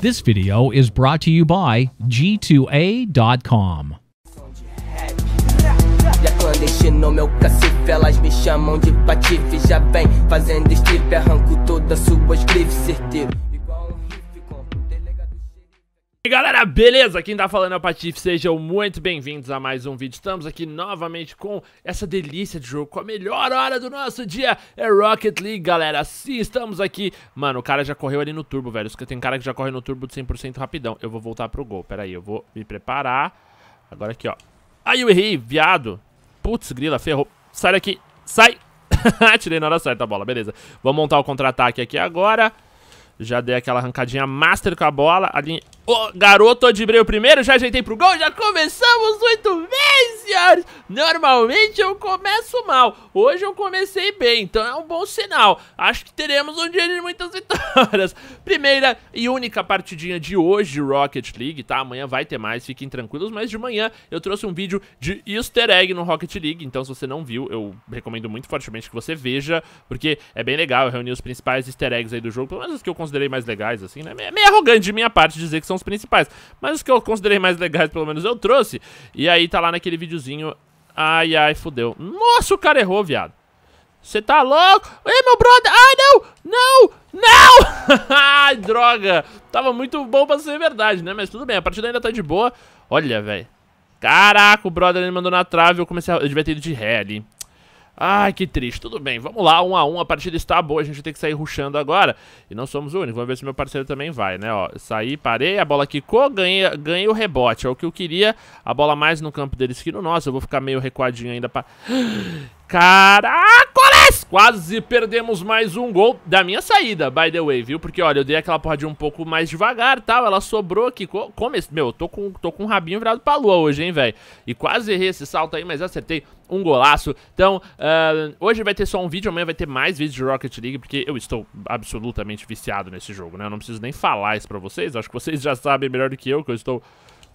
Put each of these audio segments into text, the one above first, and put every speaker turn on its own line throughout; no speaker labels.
This video is brought to you by G2A.com. E meu cacife, elas me chamam de patife Já vem fazendo strip, arranco todas suas grifes, certeiro e galera, beleza? Quem tá falando é o Patife, sejam muito bem-vindos a mais um vídeo. Estamos aqui novamente com essa delícia de jogo, com a melhor hora do nosso dia, é Rocket League, galera. Sim, estamos aqui. Mano, o cara já correu ali no turbo, velho. Tem cara que já corre no turbo de 100% rapidão. Eu vou voltar pro gol, pera aí, eu vou me preparar. Agora aqui, ó. Aí eu errei, viado. Putz, grila, ferrou. Sai daqui, sai. Tirei na hora certa a bola, beleza. Vamos montar o contra-ataque aqui agora. Já dei aquela arrancadinha master com a bola. Ali, Ô, garoto admirei o primeiro, já ajeitei pro gol, já começamos muito bem, senhores! Normalmente eu começo mal, hoje eu comecei bem, então é um bom sinal. Acho que teremos um dia de muitas vitórias. Primeira e única partidinha de hoje Rocket League, tá? Amanhã vai ter mais, fiquem tranquilos, mas de manhã eu trouxe um vídeo de easter egg no Rocket League, então se você não viu, eu recomendo muito fortemente que você veja, porque é bem legal, eu reuni os principais easter eggs aí do jogo, pelo menos os que eu considerei mais legais, assim, né? É meio arrogante de minha parte dizer que são são os principais. Mas os que eu considerei mais legais, pelo menos eu trouxe. E aí tá lá naquele videozinho. Ai, ai, fodeu, Nossa, o cara errou, viado. Você tá louco? Ei, meu brother! Ai, não! Não! Não! ai, droga! Tava muito bom pra ser verdade, né? Mas tudo bem, a partida ainda tá de boa. Olha, velho. Caraca, o brother ele mandou na trave, eu comecei a... Eu devia ter ido de ré ali. Ai, que triste. Tudo bem, vamos lá, um a um. A partida está boa, a gente tem que sair ruxando agora. E não somos o único. Vamos ver se meu parceiro também vai, né? Ó, saí, parei, a bola quicou, ganhei, ganhei o rebote. É o que eu queria. A bola mais no campo deles que no nosso. Eu vou ficar meio recuadinho ainda pra. Caraca! Yes! Quase perdemos mais um gol da minha saída, by the way, viu? Porque, olha, eu dei aquela porradinha um pouco mais devagar tal, ela sobrou aqui. Como esse... Meu, tô com, tô com o rabinho virado pra lua hoje, hein, velho? E quase errei esse salto aí, mas acertei um golaço. Então, uh, hoje vai ter só um vídeo, amanhã vai ter mais vídeos de Rocket League, porque eu estou absolutamente viciado nesse jogo, né? Eu não preciso nem falar isso pra vocês, acho que vocês já sabem melhor do que eu que eu estou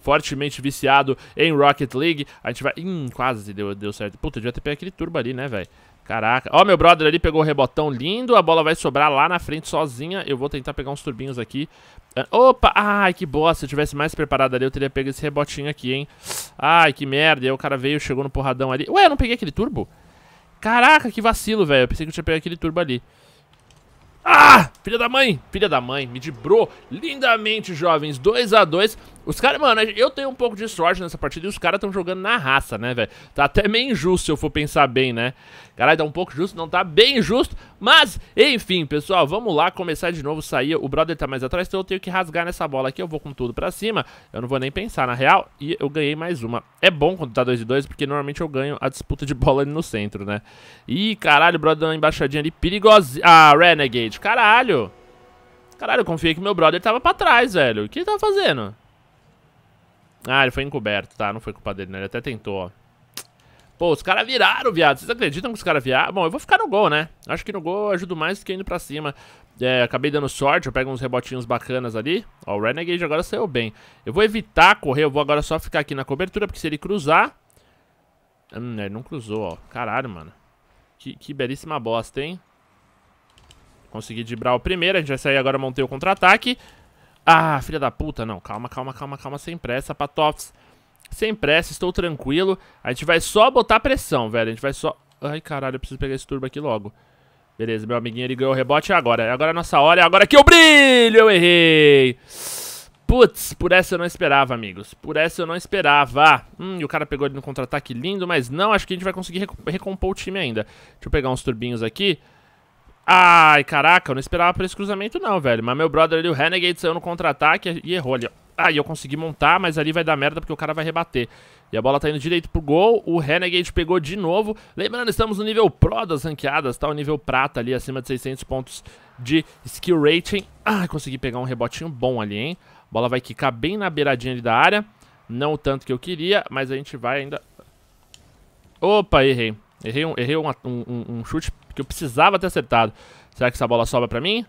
fortemente viciado em Rocket League. A gente vai... Hum, quase deu, deu certo. Puta, devia ter pego aquele turbo ali, né, velho? Caraca. Ó, meu brother ali pegou o rebotão lindo. A bola vai sobrar lá na frente sozinha. Eu vou tentar pegar uns turbinhos aqui. Ah, opa! Ai, que bosta. Se eu tivesse mais preparado ali, eu teria pego esse rebotinho aqui, hein? Ai, que merda. E aí o cara veio, chegou no porradão ali. Ué, eu não peguei aquele turbo? Caraca, que vacilo, velho. Eu pensei que eu tinha pegado aquele turbo ali. Ah! Filha da mãe! Filha da mãe, me dibrou lindamente, jovens. 2 a 2 os caras, mano, eu tenho um pouco de sorte nessa partida e os caras estão jogando na raça, né, velho? Tá até meio injusto se eu for pensar bem, né? Caralho, tá um pouco justo, não tá bem injusto. Mas, enfim, pessoal, vamos lá começar de novo. Sair, o brother tá mais atrás, então eu tenho que rasgar nessa bola aqui. Eu vou com tudo pra cima. Eu não vou nem pensar, na real. E eu ganhei mais uma. É bom quando tá 2 x 2 porque normalmente eu ganho a disputa de bola ali no centro, né? Ih, caralho, o brother deu uma embaixadinha ali perigosa. Ah, Renegade, caralho. Caralho, eu confiei que meu brother tava pra trás, velho. O que ele tava fazendo? Ah, ele foi encoberto, tá? Não foi culpa dele, né? Ele até tentou, ó. Pô, os caras viraram, viado. Vocês acreditam que os caras viraram? Bom, eu vou ficar no gol, né? Acho que no gol eu ajudo mais do que indo pra cima. É, acabei dando sorte, eu pego uns rebotinhos bacanas ali. Ó, o Renegade agora saiu bem. Eu vou evitar correr, eu vou agora só ficar aqui na cobertura, porque se ele cruzar... Hum, é, ele não cruzou, ó. Caralho, mano. Que, que belíssima bosta, hein? Consegui driblar o primeiro, a gente vai sair agora, montei o contra-ataque. Ah, filha da puta, não. Calma, calma, calma, calma, sem pressa, Patofs. Sem pressa, estou tranquilo. A gente vai só botar pressão, velho. A gente vai só... Ai, caralho, eu preciso pegar esse turbo aqui logo. Beleza, meu amiguinho, ele ganhou o rebote. É agora. É agora a nossa hora. É agora que eu brilho. Eu errei. Putz, por essa eu não esperava, amigos. Por essa eu não esperava. Hum, e o cara pegou ele no contra-ataque lindo, mas não, acho que a gente vai conseguir recompor o time ainda. Deixa eu pegar uns turbinhos aqui. Ai, caraca, eu não esperava por esse cruzamento não, velho. Mas meu brother ali, o Renegade, saiu no contra-ataque e errou ali, ó. Aí eu consegui montar, mas ali vai dar merda porque o cara vai rebater. E a bola tá indo direito pro gol, o Renegade pegou de novo. Lembrando, estamos no nível Pro das ranqueadas, tá? O nível prata ali, acima de 600 pontos de skill rating. Ah, consegui pegar um rebotinho bom ali, hein? A bola vai quicar bem na beiradinha ali da área. Não o tanto que eu queria, mas a gente vai ainda... Opa, errei. Errei, um, errei um, um, um chute que eu precisava ter acertado. Será que essa bola sobra pra mim?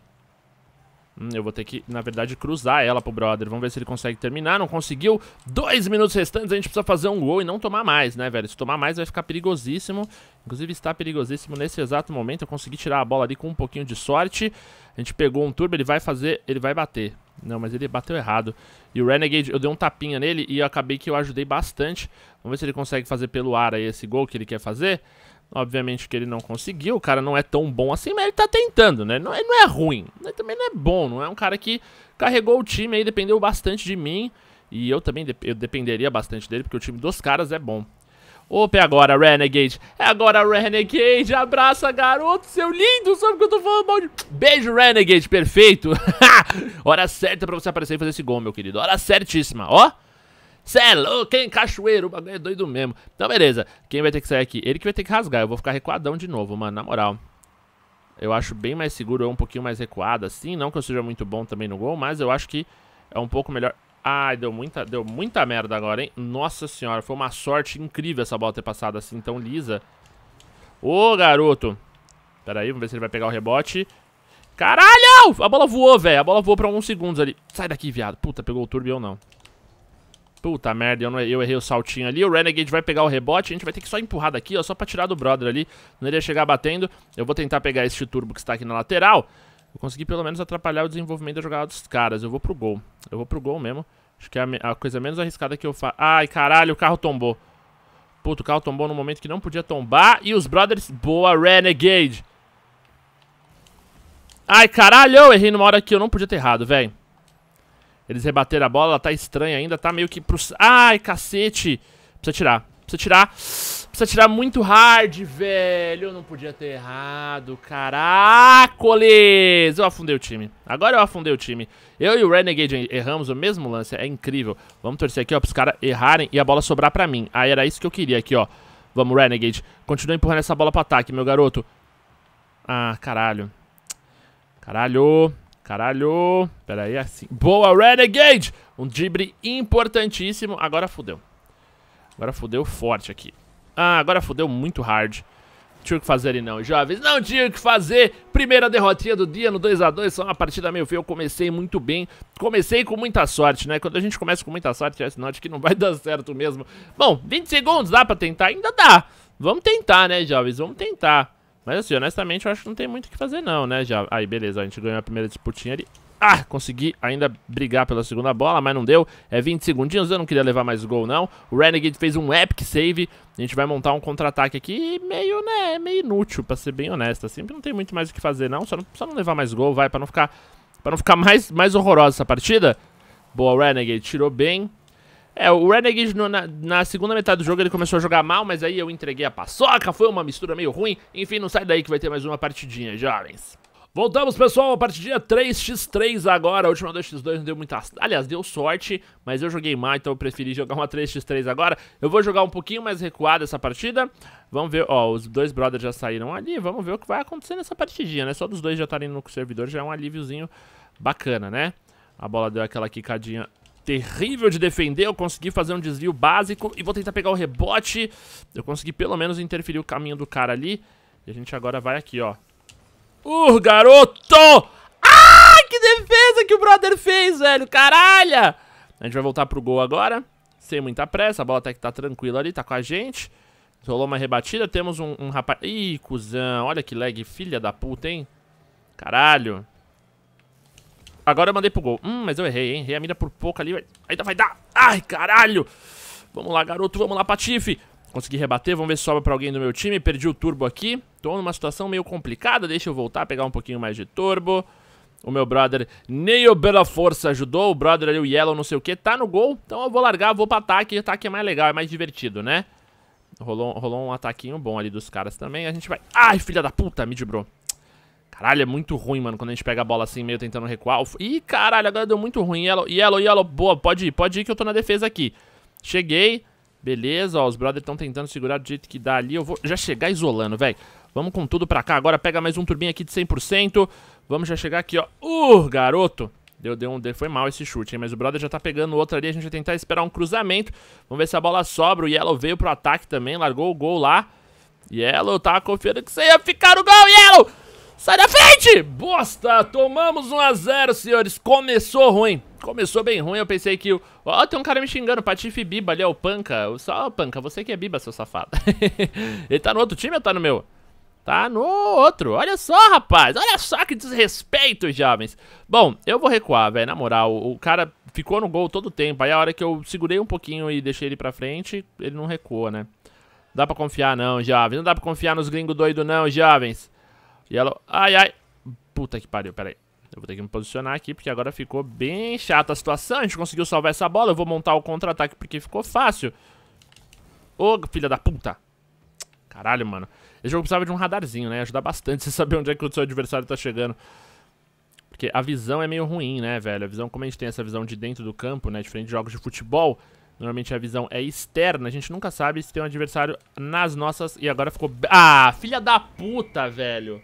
Hum, eu vou ter que, na verdade, cruzar ela pro brother. Vamos ver se ele consegue terminar. Não conseguiu. Dois minutos restantes. A gente precisa fazer um gol e não tomar mais, né, velho? Se tomar mais vai ficar perigosíssimo. Inclusive está perigosíssimo nesse exato momento. Eu consegui tirar a bola ali com um pouquinho de sorte. A gente pegou um turbo. Ele vai fazer... Ele vai bater. Não, mas ele bateu errado. E o Renegade, eu dei um tapinha nele e acabei que eu ajudei bastante Vamos ver se ele consegue fazer pelo ar aí esse gol que ele quer fazer. Obviamente que ele não conseguiu, o cara não é tão bom assim, mas ele tá tentando, né? Não, é, não é ruim, né? também não é bom, não é um cara que carregou o time aí, dependeu bastante de mim. E eu também de eu dependeria bastante dele, porque o time dos caras é bom. Opa, é agora, Renegade. É agora, Renegade. Abraça, garoto, seu lindo. Sabe que eu tô falando mal de... Beijo, Renegade, perfeito. Hora certa pra você aparecer e fazer esse gol, meu querido. Hora certíssima, ó. Cê é louco, hein, cachoeiro? O bagulho é doido mesmo. Então, beleza. Quem vai ter que sair aqui? Ele que vai ter que rasgar. Eu vou ficar recuadão de novo, mano, na moral. Eu acho bem mais seguro, eu um pouquinho mais recuado assim. Não que eu seja muito bom também no gol, mas eu acho que é um pouco melhor. Ai, deu muita, deu muita merda agora, hein? Nossa senhora, foi uma sorte incrível essa bola ter passado assim tão lisa. Ô, garoto. Pera aí, vamos ver se ele vai pegar o rebote. Caralho! A bola voou, velho. A bola voou pra alguns segundos ali. Sai daqui, viado. Puta, pegou o turbo ou não. Puta merda, eu, não, eu, errei o saltinho ali. O Renegade vai pegar o rebote. A gente vai ter que só empurrar daqui, ó, só pra tirar do brother ali. Não iria chegar batendo. Eu vou tentar pegar esse turbo que está aqui na lateral. Eu consegui pelo menos atrapalhar o desenvolvimento da jogada dos caras. Eu vou pro gol. Eu vou pro gol mesmo. Acho que é a, a coisa menos arriscada que eu faço. Ai, caralho, o carro tombou. Puta, o carro tombou no momento que não podia tombar. E os brothers... Boa, Renegade. Ai, caralho, eu errei numa hora que eu não podia ter errado, velho. Eles rebateram a bola, ela tá estranha ainda, tá meio que pro... Ai, cacete! Precisa tirar, precisa tirar. Precisa tirar muito hard, velho. Eu não podia ter errado, caracoles! Eu afundei o time. Agora eu afundei o time. Eu e o Renegade erramos o mesmo lance, é incrível. Vamos torcer aqui, ó, pros caras errarem e a bola sobrar pra mim. Aí era isso que eu queria aqui, ó. Vamos, Renegade. Continua empurrando essa bola pro ataque, meu garoto. Ah, caralho. Caralho. Caralho. Pera aí, assim. Boa, Renegade! Um drible importantíssimo. Agora fudeu. Agora fudeu forte aqui. Ah, agora fudeu muito hard. Não tinha o que fazer ali não, jovens. Não tinha o que fazer. Primeira derrotinha do dia no 2x2. Só uma partida meio feia. Eu comecei muito bem. Comecei com muita sorte, né? Quando a gente começa com muita sorte, é sinal de que não vai dar certo mesmo. Bom, 20 segundos. Dá pra tentar? Ainda dá. Vamos tentar, né, jovens? Vamos tentar. Mas assim, honestamente, eu acho que não tem muito o que fazer não, né? Já... Aí, beleza, a gente ganhou a primeira disputinha ali. Ah, consegui ainda brigar pela segunda bola, mas não deu. É 20 segundinhos, eu não queria levar mais gol, não. O Renegade fez um epic save. A gente vai montar um contra-ataque aqui meio, né, meio inútil, pra ser bem honesto. Sempre assim, não tem muito mais o que fazer, não. Só não, só não levar mais gol, vai, pra não ficar, pra não ficar mais, mais horrorosa essa partida. Boa, Renegade, tirou bem. É, o Renegade no, na, na, segunda metade do jogo ele começou a jogar mal, mas aí eu entreguei a paçoca, foi uma mistura meio ruim. Enfim, não sai daí que vai ter mais uma partidinha, jovens. Voltamos, pessoal, a partidinha 3x3 agora. A última 2x2 não deu muita... Aliás, deu sorte, mas eu joguei mal, então eu preferi jogar uma 3x3 agora. Eu vou jogar um pouquinho mais recuado essa partida. Vamos ver, ó, os dois brothers já saíram ali. Vamos ver o que vai acontecer nessa partidinha, né? Só dos dois já estarem no servidor já é um alíviozinho bacana, né? A bola deu aquela quicadinha terrível de defender. Eu consegui fazer um desvio básico e vou tentar pegar o rebote. Eu consegui pelo menos interferir o caminho do cara ali. E a gente agora vai aqui, ó. Uh, garoto! Ah, que defesa que o brother fez, velho! Caralho! A gente vai voltar pro gol agora. Sem muita pressa, a bola até que tá tranquila ali, tá com a gente. Rolou uma rebatida, temos um, um rapaz... Ih, cuzão, olha que lag, filha da puta, hein? Caralho. Agora eu mandei pro gol. Hum, mas eu errei, hein? Errei a mira por pouco ali. Ainda vai dar. Ai, caralho. Vamos lá, garoto. Vamos lá, Patife. Consegui rebater. Vamos ver se sobra pra alguém do meu time. Perdi o turbo aqui. Tô numa situação meio complicada. Deixa eu voltar, pegar um pouquinho mais de turbo. O meu brother Neil Bela Força ajudou. O brother ali, o Yellow, não sei o que. Tá no gol. Então eu vou largar, vou pra ataque. Ataque é mais legal, é mais divertido, né? Rolou, rolou um ataquinho bom ali dos caras também. A gente vai... Ai, filha da puta, me dibrou. Caralho, é muito ruim, mano, quando a gente pega a bola assim, meio tentando recuar. Ih, caralho, agora deu muito ruim. Yellow, yellow, yellow. Boa, pode ir, pode ir que eu tô na defesa aqui. Cheguei. Beleza, ó, os brothers estão tentando segurar do jeito que dá ali. Eu vou já chegar isolando, velho. Vamos com tudo pra cá. Agora pega mais um turbinho aqui de 100%. Vamos já chegar aqui, ó. Uh, garoto. Deu, deu um... Foi mal esse chute, hein? Mas o brother já tá pegando o outro ali. A gente vai tentar esperar um cruzamento. Vamos ver se a bola sobra. O Yellow veio pro ataque também. Largou o gol lá. Yellow tava confiando que você ia ficar no gol, Yellow! Sai da frente! Bosta! Tomamos 1x0, senhores. Começou ruim. Começou bem ruim, eu pensei que... Ó, oh, tem um cara me xingando, Patife Biba ali, ó, o Panca. Só, oh, Panca, você que é Biba, seu safado. Ele tá no outro time ou tá no meu? Tá no outro. Olha só, rapaz. Olha só que desrespeito, jovens. Bom, eu vou recuar, velho. Na moral, o cara ficou no gol todo o tempo. Aí a hora que eu segurei um pouquinho e deixei ele pra frente, ele não recuou, né? Não dá pra confiar não, jovens. Não dá pra confiar nos gringos doidos não, jovens. E ela... Ai, ai. Puta que pariu, pera aí. Eu vou ter que me posicionar aqui, porque agora ficou bem chata a situação. A gente conseguiu salvar essa bola. Eu vou montar o contra-ataque, porque ficou fácil. Ô, filha da puta. Caralho, mano. Esse jogo precisava de um radarzinho, né? Ajudar bastante você saber onde é que o seu adversário tá chegando. Porque a visão é meio ruim, né, velho? A visão, como a gente tem essa visão de dentro do campo, né? Diferente de jogos de futebol, normalmente a visão é externa. A gente nunca sabe se tem um adversário nas nossas... E agora ficou... Ah, filha da puta, velho.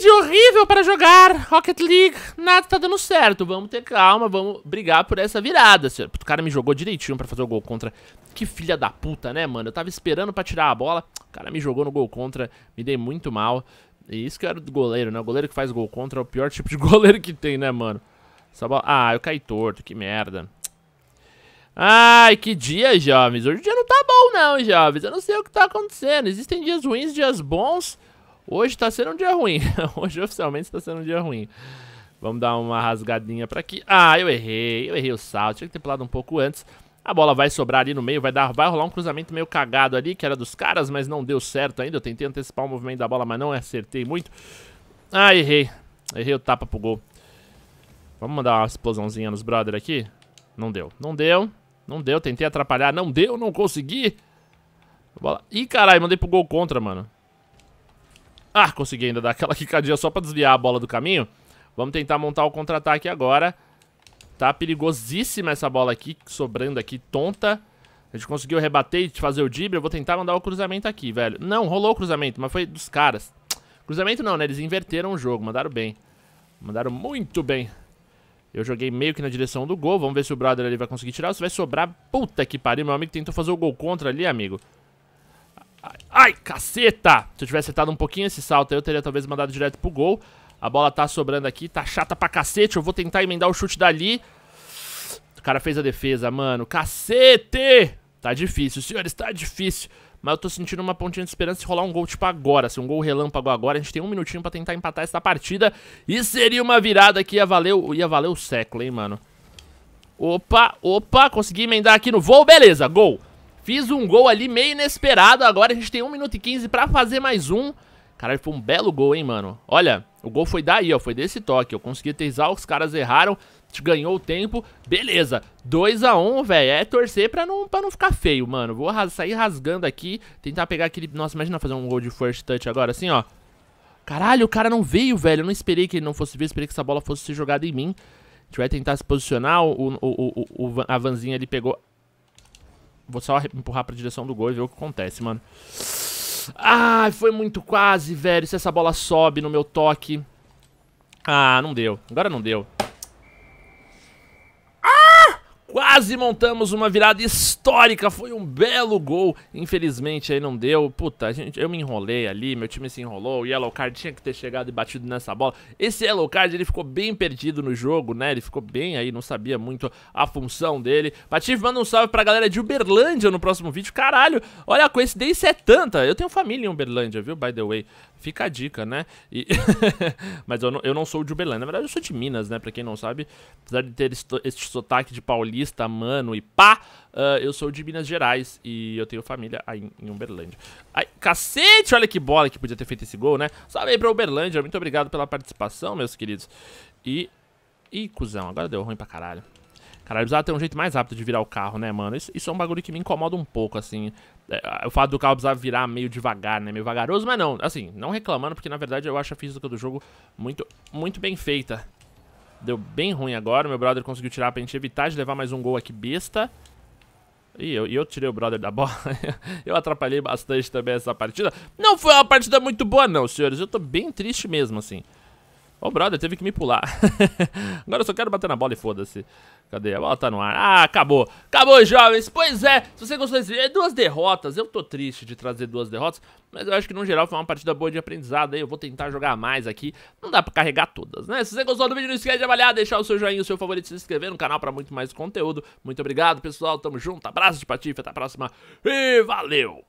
League horrível para jogar. Rocket League, nada tá dando certo. Vamos ter calma, vamos brigar por essa virada, senhor. O cara me jogou direitinho para fazer o gol contra. Que filha da puta, né, mano? Eu tava esperando para tirar a bola. O cara me jogou no gol contra, me dei muito mal. E isso que era do goleiro, né? O goleiro que faz gol contra é o pior tipo de goleiro que tem, né, mano? Essa bola... Ah, eu caí torto, que merda. Ai, que dia, jovens. Hoje o dia não tá bom, não, jovens. Eu não sei o que tá acontecendo. Existem dias ruins, dias bons. Hoje tá sendo um dia ruim. Hoje oficialmente está sendo um dia ruim. Vamos dar uma rasgadinha pra aqui. Ah, eu errei. Eu errei o salto. Tinha que ter pulado um pouco antes. A bola vai sobrar ali no meio, vai dar, vai rolar um cruzamento meio cagado ali, que era dos caras, mas não deu certo ainda. Eu tentei antecipar o movimento da bola, mas não acertei muito. Ah, errei. Errei o tapa pro gol. Vamos mandar uma explosãozinha nos brother aqui? Não deu. Não deu. Não deu. Tentei atrapalhar. Não deu. Não consegui. Bola. Ih, caralho. Mandei pro gol contra, mano. Ah, consegui ainda dar aquela quicadinha só pra desviar a bola do caminho. Vamos tentar montar o contra-ataque agora. Tá perigosíssima essa bola aqui, sobrando aqui, tonta. A gente conseguiu rebater e fazer o drible. Eu vou tentar mandar o cruzamento aqui, velho. Não, rolou o cruzamento, mas foi dos caras. Cruzamento não, né? Eles inverteram o jogo, mandaram bem. Mandaram muito bem. Eu joguei meio que na direção do gol. Vamos ver se o brother ali vai conseguir tirar. Se vai sobrar... Puta que pariu, meu amigo tentou fazer o gol contra ali, amigo. Ai, ai, caceta! Se eu tivesse acertado um pouquinho esse salto, eu teria talvez mandado direto pro gol. A bola tá sobrando aqui, tá chata pra cacete. Eu vou tentar emendar o chute dali. O cara fez a defesa, mano. Cacete! Tá difícil, senhores, tá difícil. Mas eu tô sentindo uma pontinha de esperança se rolar um gol tipo agora. Se um gol relâmpago agora, a gente tem um minutinho pra tentar empatar essa partida. E seria uma virada que ia valer, ia valer o século, hein, mano. Opa, opa, consegui emendar aqui no voo, beleza, gol. Fiz um gol ali meio inesperado. Agora a gente tem 1 minuto e 15 pra fazer mais um. Caralho, foi um belo gol, hein, mano. Olha, o gol foi daí, ó. Foi desse toque. Eu consegui aterrizar, os caras erraram. Ganhou o tempo. Beleza. 2x1, velho. É torcer pra não, pra não ficar feio, mano. Vou ras sair rasgando aqui. Tentar pegar aquele... Nossa, imagina fazer um gol de first touch agora, assim, ó. Caralho, o cara não veio, velho. Eu não esperei que ele não fosse ver. esperei que essa bola fosse ser jogada em mim. A gente vai tentar se posicionar. O, o, o, o a vanzinha ali pegou Vou só empurrar pra direção do gol e ver o que acontece, mano. Ai, foi muito quase, velho. Se essa bola sobe no meu toque... Ah, não deu. Agora não deu quase montamos uma virada histórica, foi um belo gol. Infelizmente aí não deu. Puta, gente, eu me enrolei ali, meu time se enrolou, o yellow card tinha que ter chegado e batido nessa bola. Esse yellow card ele ficou bem perdido no jogo, né? Ele ficou bem aí, não sabia muito a função dele. Patife, manda um salve pra galera de Uberlândia no próximo vídeo. Caralho, olha a coincidência é tanta. Eu tenho família em Uberlândia, viu? By the way. Fica a dica, né? E... Mas eu não, eu não sou de Uberlândia. Na verdade, eu sou de Minas, né? Pra quem não sabe, apesar de ter este sotaque de paulista, Paulista, mano e pá. Uh, eu sou de Minas Gerais e eu tenho família aí em Uberlândia. Ai, cacete, olha que bola que podia ter feito esse gol, né? Salve aí pra Uberlândia, muito obrigado pela participação, meus queridos. E... Ih, cuzão, agora deu ruim pra caralho. Caralho, precisava ter um jeito mais rápido de virar o carro, né, mano? Isso, isso é um bagulho que me incomoda um pouco, assim. É, o fato do carro precisar virar meio devagar, né? Meio vagaroso, mas não. Assim, não reclamando, porque na verdade eu acho a física do jogo muito, muito bem feita. Deu bem ruim agora. Meu brother conseguiu tirar pra gente evitar de levar mais um gol aqui besta. E eu, eu tirei o brother da bola. eu atrapalhei bastante também essa partida. Não foi uma partida muito boa não, senhores. Eu tô bem triste mesmo, assim. O brother teve que me pular. agora eu só quero bater na bola e foda-se. Cadê? A bola tá no ar. Ah, acabou. Acabou, jovens. Pois é, se você gostou desse vídeo, é duas derrotas. Eu tô triste de trazer duas derrotas, mas eu acho que no geral foi uma partida boa de aprendizado. Aí eu vou tentar jogar mais aqui. Não dá pra carregar todas, né? Se você gostou do vídeo, não esquece de avaliar, deixar o seu joinha, o seu favorito, se inscrever no canal pra muito mais conteúdo. Muito obrigado, pessoal. Tamo junto. Abraço de patife. Até a próxima. E valeu!